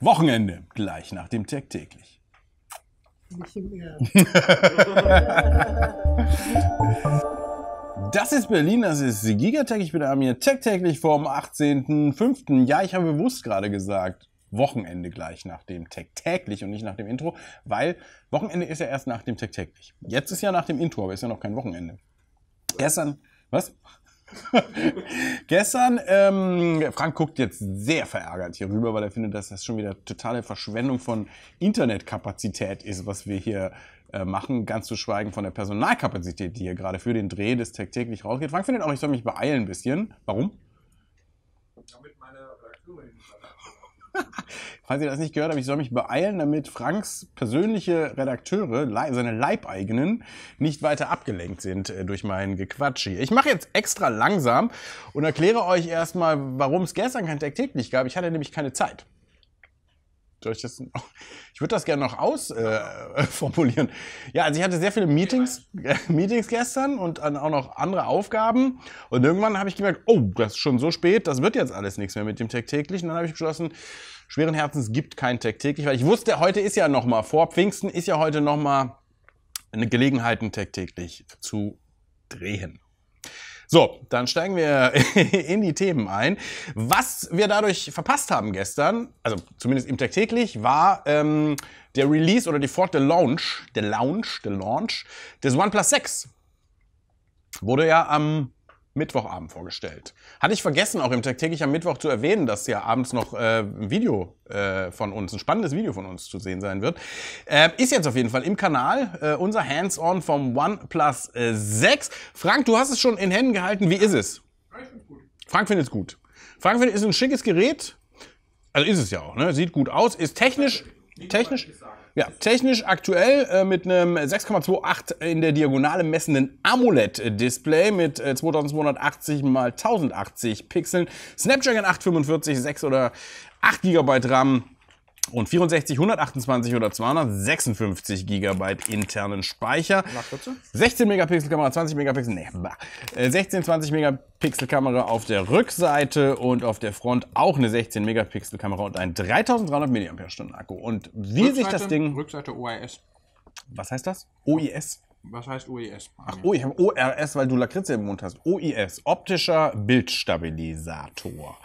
Wochenende gleich nach dem Tag täglich. Das ist Berlin, das ist Gigatech. Ich bin Amir Tech täglich vom 18.05. Ja, ich habe bewusst gerade gesagt, Wochenende gleich nach dem Tech täglich und nicht nach dem Intro, weil Wochenende ist ja erst nach dem Tech täglich. Jetzt ist ja nach dem Intro, aber ist ja noch kein Wochenende. Gestern, was? Gestern, ähm, Frank guckt jetzt sehr verärgert hier rüber, weil er findet, dass das schon wieder totale Verschwendung von Internetkapazität ist, was wir hier äh, machen, ganz zu schweigen von der Personalkapazität, die hier gerade für den Dreh des Tag täglich rausgeht. Frank findet auch, ich soll mich beeilen ein bisschen. Warum? Damit Falls ihr das nicht gehört habt, ich soll mich beeilen, damit Franks persönliche Redakteure, seine Leibeigenen, nicht weiter abgelenkt sind äh, durch meinen Gequatsch hier. Ich mache jetzt extra langsam und erkläre euch erstmal, warum es gestern kein Tag täglich gab. Ich hatte nämlich keine Zeit das, ich würde das gerne noch ausformulieren. Äh, ja, also ich hatte sehr viele Meetings, äh, Meetings gestern und auch noch andere Aufgaben. Und irgendwann habe ich gemerkt, oh, das ist schon so spät, das wird jetzt alles nichts mehr mit dem Tagtäglichen. Dann habe ich beschlossen, schweren Herzens gibt kein Tagtäglich, weil ich wusste, heute ist ja nochmal, vor Pfingsten ist ja heute nochmal eine Gelegenheit, ein Tagtäglich zu drehen. So, dann steigen wir in die Themen ein. Was wir dadurch verpasst haben gestern, also zumindest im täglich, war ähm, der Release oder die Fort der Launch, der Launch, der Launch des OnePlus 6. Wurde ja am Mittwochabend vorgestellt. Hatte ich vergessen, auch im tagtäglich am Mittwoch zu erwähnen, dass ja abends noch äh, ein Video äh, von uns, ein spannendes Video von uns zu sehen sein wird. Äh, ist jetzt auf jeden Fall im Kanal äh, unser Hands-on vom OnePlus 6. Äh, Frank, du hast es schon in Händen gehalten. Wie ist es? Frank findet es gut. Frank findet es ein schickes Gerät. Also ist es ja auch, ne? Sieht gut aus, ist technisch. Technisch. Ja, technisch aktuell äh, mit einem 6,28 in der Diagonale messenden AMOLED-Display mit äh, 2280 x 1080 Pixeln, Snapdragon 845, 6 oder 8 GB RAM, und 64, 128 oder 256 GB internen Speicher. 16 Megapixel Kamera, 20 Megapixel, nee, bah. 16, äh, 20 Megapixel Kamera auf der Rückseite und auf der Front auch eine 16 Megapixel Kamera und ein 3300 mAh Akku. Und wie Rückseite, sich das Ding... Rückseite OIS. Was heißt das? OIS? Was heißt OIS? Ach, oh, ich habe ORS, weil du Lakritze im Mund hast. OIS, optischer Bildstabilisator.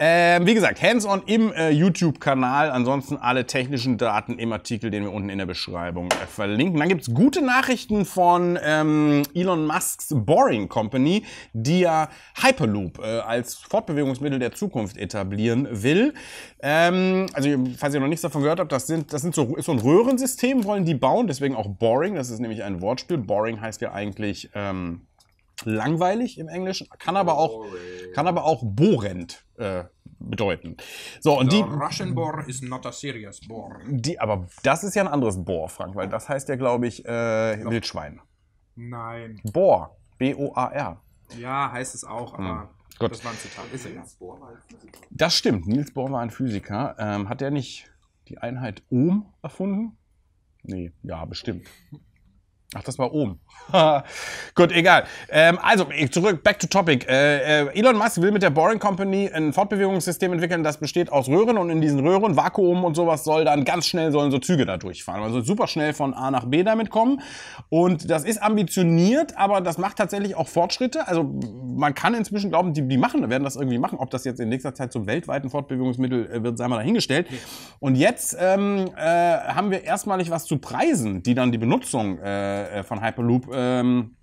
Ähm, wie gesagt, hands-on im äh, YouTube-Kanal. Ansonsten alle technischen Daten im Artikel, den wir unten in der Beschreibung äh, verlinken. Dann gibt's gute Nachrichten von ähm, Elon Musks Boring Company, die ja Hyperloop äh, als Fortbewegungsmittel der Zukunft etablieren will. Ähm, also, falls ihr noch nichts davon gehört habt, das, sind, das sind so, ist so ein Röhrensystem, wollen die bauen. Deswegen auch Boring. Das ist nämlich ein Wortspiel. Boring heißt ja eigentlich... Ähm, langweilig im Englischen, kann aber auch, oh, kann aber auch bohrend äh, bedeuten. So, und die. Russian bore is not a serious bore. Die, aber das ist ja ein anderes Bohr, Frank, weil das heißt ja, glaube ich, äh, Wildschwein. Nein. Bohr. B-O-A-R. Ja, heißt es auch, aber. Hm. Gut. Das war ein Zitat. Ist er jetzt? Das stimmt. Nils Bohr war ein Physiker. Ähm, hat er nicht die Einheit Ohm erfunden? Nee, ja, bestimmt. Ach, das war oben. Gut, egal. Ähm, also, zurück, back to topic. Äh, äh, Elon Musk will mit der Boring Company ein Fortbewegungssystem entwickeln, das besteht aus Röhren und in diesen Röhren, Vakuum und sowas soll dann ganz schnell sollen so Züge da durchfahren. Also super schnell von A nach B damit kommen. Und das ist ambitioniert, aber das macht tatsächlich auch Fortschritte. Also man kann inzwischen glauben, die, die machen, werden das irgendwie machen. Ob das jetzt in nächster Zeit zum weltweiten Fortbewegungsmittel äh, wird, sei mal dahingestellt. Und jetzt ähm, äh, haben wir erstmalig was zu preisen, die dann die Benutzung äh, äh, von Hyperloop ähm,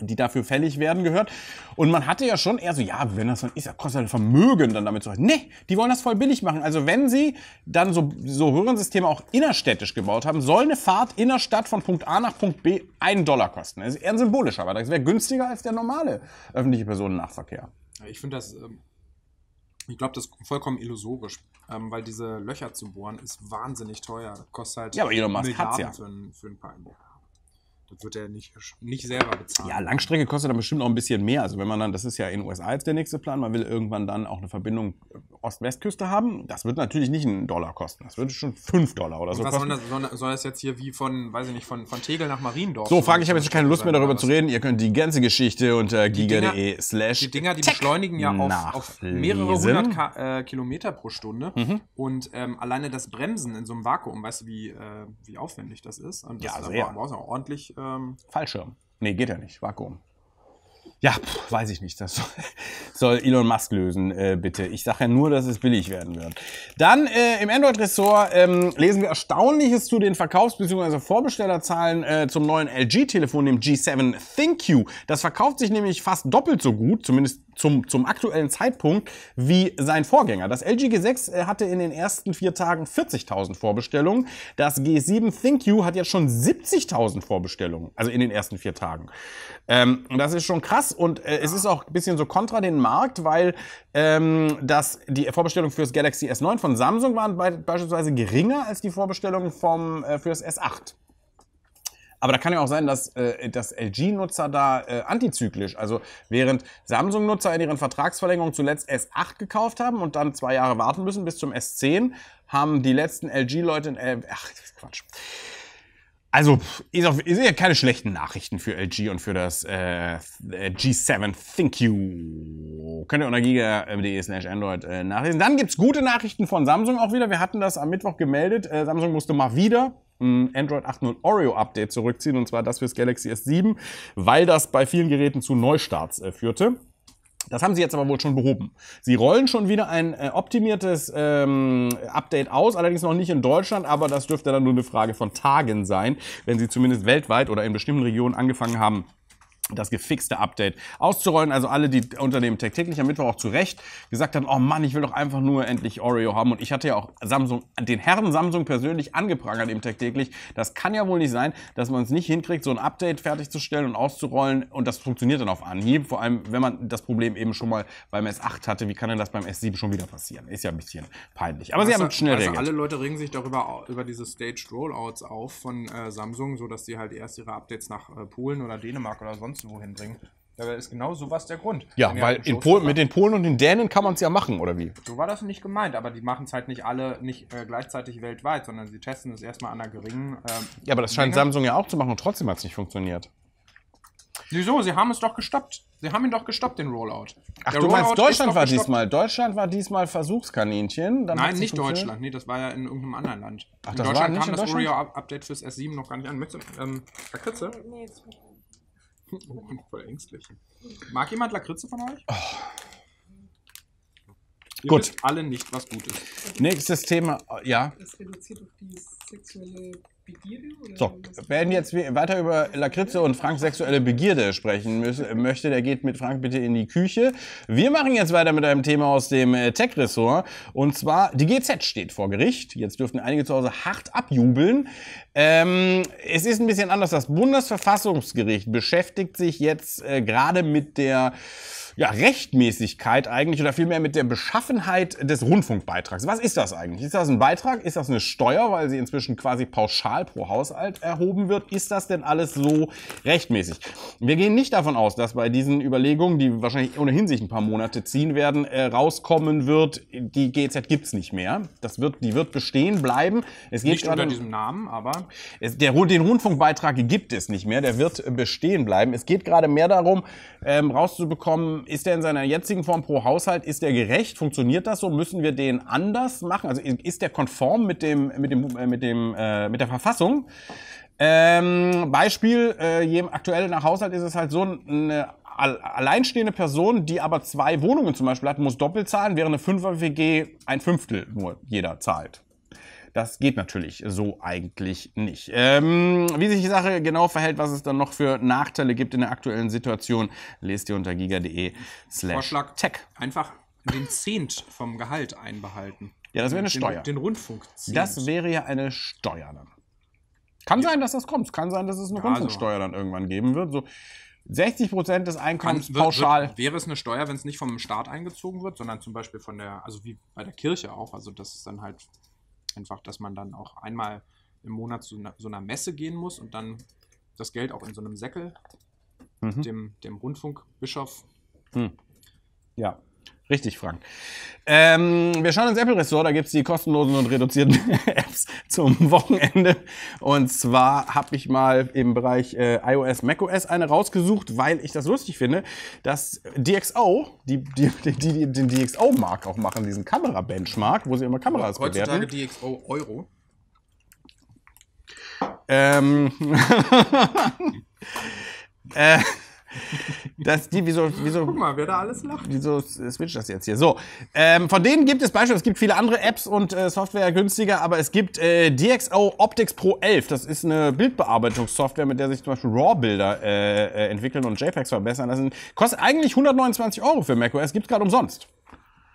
die dafür fällig werden, gehört. Und man hatte ja schon eher so, ja, wenn das dann ist, ja, kostet ein halt Vermögen, dann damit zu rechnen. Nee, die wollen das voll billig machen. Also wenn sie dann so, so Röhrensysteme auch innerstädtisch gebaut haben, soll eine Fahrt innerstadt von Punkt A nach Punkt B einen Dollar kosten. Das ist eher ein symbolischer aber Das wäre günstiger als der normale öffentliche Personennachverkehr. Ich finde das, ähm, ich glaube, das ist vollkommen illusorisch, ähm, weil diese Löcher zu bohren ist wahnsinnig teuer. kostet halt ja, aber Elon Musk Milliarden hat's ja. für, ein, für ein paar Einwohner wird er nicht, nicht selber bezahlen. Ja, Langstrecke kostet dann bestimmt auch ein bisschen mehr. Also wenn man dann, das ist ja in den USA jetzt der nächste Plan, man will irgendwann dann auch eine Verbindung äh, Ost-West-Küste haben. Das wird natürlich nicht einen Dollar kosten. Das wird schon fünf Dollar oder so was kosten. Soll das, soll das, jetzt hier wie von, weiß ich nicht, von, von Tegel nach Mariendorf? So, frage ich habe jetzt keine Lust mehr darüber zu reden. Ihr könnt die ganze Geschichte unter giga.de slash Die Dinger, die beschleunigen ja auf, auf mehrere hundert Ka äh, Kilometer pro Stunde. Mhm. Und ähm, alleine das Bremsen in so einem Vakuum, weißt du, wie, äh, wie aufwendig das ist? Und das ja, sehr. Also, ja. brauchst auch ordentlich äh, ähm Fallschirm. Nee, geht ja nicht. Vakuum. Ja, pff, weiß ich nicht. Das soll Elon Musk lösen, äh, bitte. Ich sage ja nur, dass es billig werden wird. Dann äh, im Android-Ressort ähm, lesen wir Erstaunliches zu den Verkaufs- bzw. Vorbestellerzahlen äh, zum neuen LG-Telefon, dem G7 ThinQ. Das verkauft sich nämlich fast doppelt so gut, zumindest zum, zum aktuellen Zeitpunkt, wie sein Vorgänger. Das LG G6 äh, hatte in den ersten vier Tagen 40.000 Vorbestellungen. Das G7 ThinQ hat jetzt schon 70.000 Vorbestellungen, also in den ersten vier Tagen. Ähm, das ist schon krass und äh, es ist auch ein bisschen so kontra den Markt, weil ähm, das, die Vorbestellungen fürs Galaxy S9 von Samsung waren be beispielsweise geringer als die Vorbestellungen vom, äh, fürs S8. Aber da kann ja auch sein, dass, äh, dass LG-Nutzer da äh, antizyklisch, also während Samsung-Nutzer in ihren Vertragsverlängerungen zuletzt S8 gekauft haben und dann zwei Jahre warten müssen bis zum S10, haben die letzten LG-Leute in... Äh, ach, Quatsch. Also, ist, auf, ist ja keine schlechten Nachrichten für LG und für das äh, äh G7 Thank you. Könnt ihr unter giga.de slash Android äh, nachlesen. Dann gibt's gute Nachrichten von Samsung auch wieder. Wir hatten das am Mittwoch gemeldet. Äh, Samsung musste mal wieder ein Android 8.0 Oreo Update zurückziehen, und zwar das fürs Galaxy S7, weil das bei vielen Geräten zu Neustarts äh, führte. Das haben sie jetzt aber wohl schon behoben. Sie rollen schon wieder ein äh, optimiertes ähm, Update aus, allerdings noch nicht in Deutschland, aber das dürfte dann nur eine Frage von Tagen sein, wenn sie zumindest weltweit oder in bestimmten Regionen angefangen haben, das gefixte Update auszurollen. Also alle, die unter dem Tech täglich am Mittwoch auch zu Recht gesagt haben, oh Mann, ich will doch einfach nur endlich Oreo haben. Und ich hatte ja auch Samsung, den Herren Samsung persönlich angeprangert im Tech täglich. Das kann ja wohl nicht sein, dass man es nicht hinkriegt, so ein Update fertigzustellen und auszurollen. Und das funktioniert dann auf Anhieb. Vor allem, wenn man das Problem eben schon mal beim S8 hatte. Wie kann denn das beim S7 schon wieder passieren? Ist ja ein bisschen peinlich. Aber also, sie haben schnell also reagiert. Alle Leute regen sich darüber über diese Staged Rollouts auf von äh, Samsung, sodass sie halt erst ihre Updates nach äh, Polen oder Dänemark oder sonst sonst wohin bringen. Dabei ist genau sowas der Grund. Ja, weil in Polen, mit den Polen und den Dänen kann man es ja machen, oder wie? So war das nicht gemeint, aber die machen es halt nicht alle nicht äh, gleichzeitig weltweit, sondern sie testen es erstmal an einer geringen. Äh, ja, aber das scheint Menge. Samsung ja auch zu machen und trotzdem hat es nicht funktioniert. Wieso? Sie haben es doch gestoppt. Sie haben ihn doch gestoppt, den Rollout. Ach, der du Rollout meinst, Deutschland war gestoppt. diesmal. Deutschland war diesmal Versuchskaninchen. Dann Nein, nicht Deutschland. Nee, das war ja in irgendeinem anderen Land. Ach, in das Deutschland war nicht kam in das Oreo-Update fürs S7 noch gar nicht an. Möchtest du, ähm, Herr Kritze? Nee, jetzt Oh voll ängstlich. Mag jemand Lakritze von euch? Oh. Wir Gut. alle nicht, was gut ist. Nächstes Thema, ja. Das reduziert auf die sexuelle Begierde? Oder so, wenn genau? jetzt weiter über Lakritze und Franks sexuelle Begierde sprechen müssen, möchte, der geht mit Frank bitte in die Küche. Wir machen jetzt weiter mit einem Thema aus dem äh, Tech-Ressort. Und zwar, die GZ steht vor Gericht. Jetzt dürften einige zu Hause hart abjubeln. Ähm, es ist ein bisschen anders. Das Bundesverfassungsgericht beschäftigt sich jetzt äh, gerade mit der ja, Rechtmäßigkeit eigentlich oder vielmehr mit der Beschaffenheit des Rundfunkbeitrags. Was ist das eigentlich? Ist das ein Beitrag? Ist das eine Steuer, weil sie inzwischen quasi pauschal pro Haushalt erhoben wird? Ist das denn alles so rechtmäßig? Wir gehen nicht davon aus, dass bei diesen Überlegungen, die wahrscheinlich ohnehin sich ein paar Monate ziehen werden, äh, rauskommen wird, die GEZ gibt's nicht mehr. Das wird, die wird bestehen bleiben. Es geht nicht unter diesem Namen, aber... Es, der, den Rundfunkbeitrag gibt es nicht mehr. Der wird äh, bestehen bleiben. Es geht gerade mehr darum, ähm, rauszubekommen, ist der in seiner jetzigen Form pro Haushalt, ist der gerecht? Funktioniert das so? Müssen wir den anders machen? Also ist der konform mit dem, mit dem, äh, mit dem, äh, mit der Verfassung? Ähm, Beispiel, äh, jedem aktuell nach Haushalt ist es halt so eine alleinstehende Person, die aber zwei Wohnungen zum Beispiel hat, muss doppelt zahlen, während eine 5er WG ein Fünftel nur jeder zahlt. Das geht natürlich so eigentlich nicht. Ähm, wie sich die Sache genau verhält, was es dann noch für Nachteile gibt in der aktuellen Situation, lest ihr unter giga.de Vorschlag tech. Einfach den Zehnt vom Gehalt einbehalten. Ja, das wäre eine den, Steuer. Den Rundfunk. Zehnt. Das wäre ja eine Steuer dann. Kann ja. sein, dass das kommt. Kann sein, dass es eine ja, also- Rundfunksteuer also. dann irgendwann geben wird. So 60 Prozent des Einkommens Kann, pauschal. Wird, wäre es eine Steuer, wenn es nicht vom Staat eingezogen wird, sondern zum Beispiel von der, also wie bei der Kirche auch, also dass es dann halt Einfach, dass man dann auch einmal im Monat zu so einer Messe gehen muss und dann das Geld auch in so einem Säckel mhm. dem, dem Rundfunkbischof mhm. ja. Richtig, Frank. Ähm, wir schauen ins Apple Ressort, da gibt es die kostenlosen und reduzierten Apps zum Wochenende. Und zwar habe ich mal im Bereich äh, iOS, macOS eine rausgesucht, weil ich das lustig finde, dass DxO, die, die, die, die den DxO-Markt auch machen, diesen Kamera-Benchmark, wo sie immer Kameras oh, heutzutage bewerten. Heutzutage DxO Euro. Ähm. äh, dass die, wieso, wieso. Guck mal, wer da alles lacht. Wieso switcht das jetzt hier? So. Ähm, von denen gibt es Beispiele. es gibt viele andere Apps und äh, Software günstiger, aber es gibt äh, DxO Optics Pro 11. Das ist eine Bildbearbeitungssoftware, mit der sich zum Beispiel RAW-Bilder äh, äh entwickeln und JPEGs verbessern lassen. Kostet eigentlich 129 Euro für macOS, es gerade umsonst.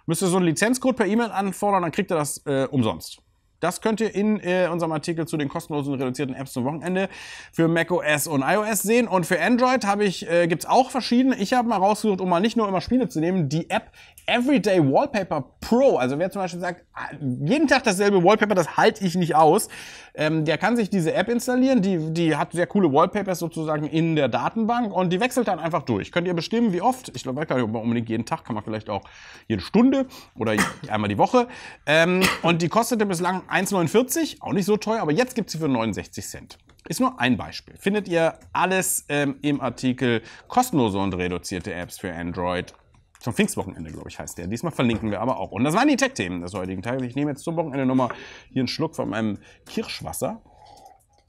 Müsst ihr so einen Lizenzcode per E-Mail anfordern, dann kriegt ihr das äh, umsonst. Das könnt ihr in äh, unserem Artikel zu den kostenlosen reduzierten Apps zum Wochenende für macOS und iOS sehen. Und für Android äh, gibt es auch verschiedene. Ich habe mal rausgesucht, um mal nicht nur immer Spiele zu nehmen, die App Everyday Wallpaper Pro. Also wer zum Beispiel sagt, ah, jeden Tag dasselbe Wallpaper, das halte ich nicht aus, ähm, der kann sich diese App installieren. Die, die hat sehr coole Wallpapers sozusagen in der Datenbank und die wechselt dann einfach durch. Könnt ihr bestimmen, wie oft. Ich glaube, kann man unbedingt jeden Tag, kann man vielleicht auch jede Stunde oder einmal die Woche. Ähm, und die kostete bislang 1,49, auch nicht so teuer, aber jetzt gibt es sie für 69 Cent. Ist nur ein Beispiel. Findet ihr alles ähm, im Artikel kostenlose und reduzierte Apps für Android. Zum Pfingstwochenende, glaube ich, heißt der. Diesmal verlinken wir aber auch. Und das waren die Tech-Themen des heutigen Tages. Ich nehme jetzt zum Wochenende nochmal hier einen Schluck von meinem Kirschwasser.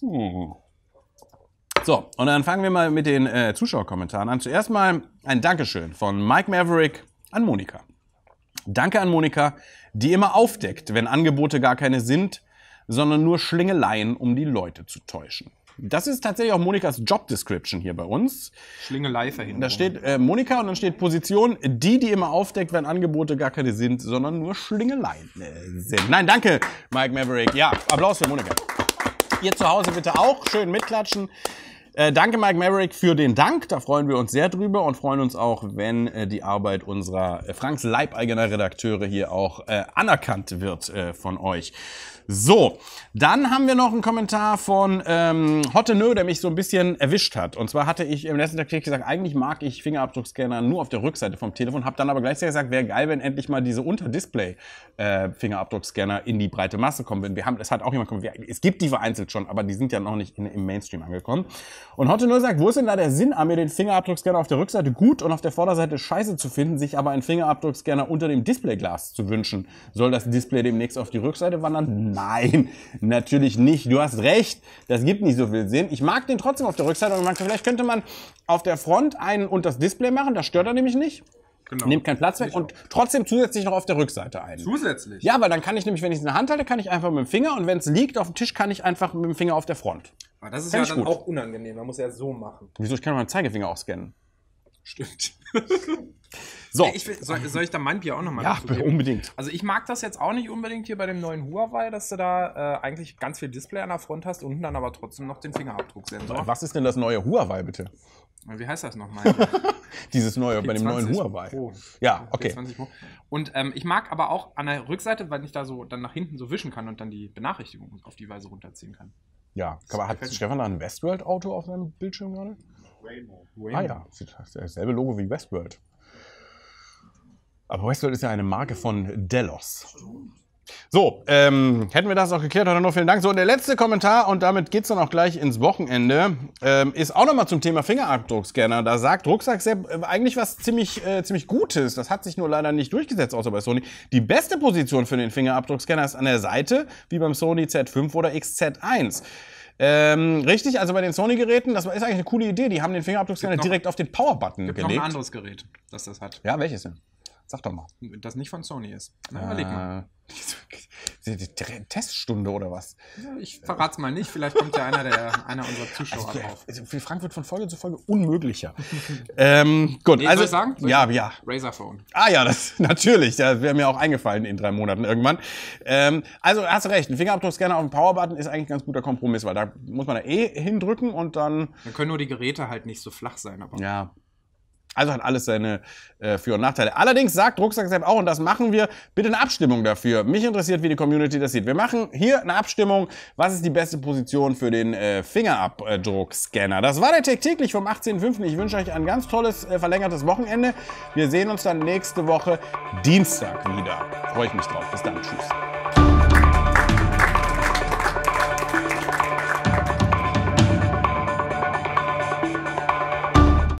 Hm. So, und dann fangen wir mal mit den äh, Zuschauerkommentaren an. Zuerst mal ein Dankeschön von Mike Maverick an Monika. Danke an Monika, die immer aufdeckt, wenn Angebote gar keine sind, sondern nur Schlingeleien, um die Leute zu täuschen. Das ist tatsächlich auch Monikas Job Description hier bei uns. Schlingelei verhindern. Da steht äh, Monika und dann steht Position, die, die immer aufdeckt, wenn Angebote gar keine sind, sondern nur Schlingeleien äh, sind. Nein, danke, Mike Maverick. Ja, Applaus für Monika. Ihr zu Hause bitte auch schön mitklatschen. Äh, danke, Mike Maverick, für den Dank. Da freuen wir uns sehr drüber und freuen uns auch, wenn äh, die Arbeit unserer äh, Franks leibeigener Redakteure hier auch äh, anerkannt wird äh, von euch. So, dann haben wir noch einen Kommentar von ähm, Hotte Nö, der mich so ein bisschen erwischt hat. Und zwar hatte ich im letzten Tag gesagt, eigentlich mag ich Fingerabdruckscanner nur auf der Rückseite vom Telefon, habe dann aber gleichzeitig gesagt, wäre geil, wenn endlich mal diese Unterdisplay-Fingerabdruckscanner äh, in die breite Masse kommen würden. Wir haben, es hat auch jemand kommentiert, es gibt die vereinzelt schon, aber die sind ja noch nicht in, im Mainstream angekommen. Und Hotte Nö sagt, wo ist denn da der Sinn, an mir den Fingerabdruckscanner auf der Rückseite gut und auf der Vorderseite scheiße zu finden, sich aber einen Fingerabdruckscanner unter dem Displayglas zu wünschen? Soll das Display demnächst auf die Rückseite wandern? Nein. Nein, natürlich nicht. Du hast recht. Das gibt nicht so viel Sinn. Ich mag den trotzdem auf der Rückseite und man, vielleicht könnte man auf der Front einen und das Display machen. Das stört er nämlich nicht. Genau. Nimmt keinen Platz weg und trotzdem zusätzlich noch auf der Rückseite ein. Zusätzlich? Ja, weil dann kann ich nämlich, wenn ich es in der Hand halte, kann ich einfach mit dem Finger und wenn es liegt auf dem Tisch, kann ich einfach mit dem Finger auf der Front. Aber ah, das ist Fänd ja dann gut. auch unangenehm. Man muss ja so machen. Wieso? Ich kann meinen Zeigefinger auch scannen. Stimmt. So. Ich, soll, soll, ich da mein Bier auch nochmal Ja, unbedingt. Also ich mag das jetzt auch nicht unbedingt hier bei dem neuen Huawei, dass du da äh, eigentlich ganz viel Display an der Front hast, unten dann aber trotzdem noch den Fingerabdrucksensor. Äh, was ist denn das neue Huawei bitte? Äh, wie heißt das nochmal? Dieses neue, P20 bei dem neuen Huawei. Pro. Ja, okay. Und ähm, ich mag aber auch an der Rückseite, weil ich da so dann nach hinten so wischen kann und dann die Benachrichtigung auf die Weise runterziehen kann. Ja, aber hat Stefan da ein Westworld-Auto auf seinem Bildschirm gerade? Waymo. Ah Waymo. Ah ja, dasselbe äh, Logo wie Westworld. Aber Westworld ist ja eine Marke von Delos. So, ähm, hätten wir das auch geklärt, oder nur vielen Dank. So, der letzte Kommentar, und damit geht's dann auch gleich ins Wochenende, ähm, ist auch nochmal zum Thema Fingerabdruckscanner. Da sagt Rucksack Sepp, äh, eigentlich was ziemlich, äh, ziemlich Gutes. Das hat sich nur leider nicht durchgesetzt, außer bei Sony. Die beste Position für den Fingerabdruckscanner ist an der Seite, wie beim Sony Z5 oder XZ1. Ähm, richtig, also bei den Sony-Geräten, das ist eigentlich eine coole Idee. Die haben den Fingerabdruckscanner direkt auf den Power-Button gelegt. Noch ein anderes Gerät, das das hat. Ja, welches denn? Sag doch mal, das nicht von Sony ist. Na, äh, überleg mal. Die, die, die Teststunde oder was? ich verrate es mal nicht, vielleicht kommt ja einer, der, einer unserer Zuschauer also, drauf. Äh, also für Frank wird von Folge zu Folge unmöglicher. ähm, gut, nee, also. Soll ich sagen? Ja, ja, ja. Razer Phone. Ah ja, das natürlich. Das wäre mir auch eingefallen in drei Monaten irgendwann. Ähm, also hast du recht, ein Fingerabdruckscanner auf dem Powerbutton ist eigentlich ein ganz guter Kompromiss, weil da muss man da eh hindrücken und dann. Dann können nur die Geräte halt nicht so flach sein, aber. Ja. Also hat alles seine äh, Für- und Nachteile. Allerdings sagt Rucksack selbst auch, und das machen wir, bitte eine Abstimmung dafür. Mich interessiert, wie die Community das sieht. Wir machen hier eine Abstimmung. Was ist die beste Position für den äh, Fingerabdruckscanner? Das war der Tag täglich vom 18.05. Ich wünsche euch ein ganz tolles, äh, verlängertes Wochenende. Wir sehen uns dann nächste Woche Dienstag wieder. Freue ich mich drauf. Bis dann. Tschüss.